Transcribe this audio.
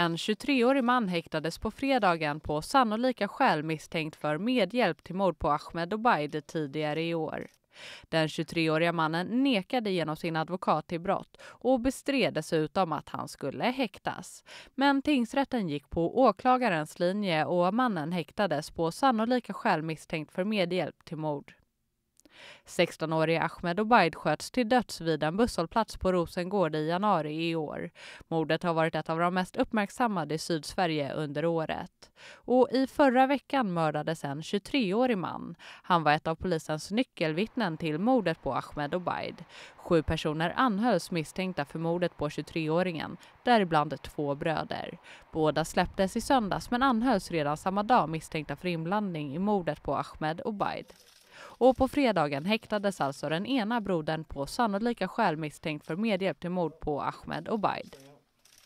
En 23-årig man häktades på fredagen på sannolika skäl misstänkt för medhjälp till mord på Ahmed Obaid tidigare i år. Den 23-åriga mannen nekade genom sin advokat till brott och bestred dessutom att han skulle häktas. Men tingsrätten gick på åklagarens linje och mannen häktades på sannolika skäl misstänkt för medhjälp till mord. 16-årige Ahmed Obaid sköts till döds vid en busshållplats på Rosengård i januari i år. Mordet har varit ett av de mest uppmärksammade i Sydsverige under året. Och i förra veckan mördades en 23-årig man. Han var ett av polisens nyckelvittnen till mordet på Ahmed Obaid. Sju personer anhölls misstänkta för mordet på 23-åringen, däribland två bröder. Båda släpptes i söndags men anhölls redan samma dag misstänkta för inblandning i mordet på Ahmed Obaid. Och på fredagen häktades alltså den ena brodern på sannolika skäl misstänkt för medhjälp till mord på Ahmed Obaid.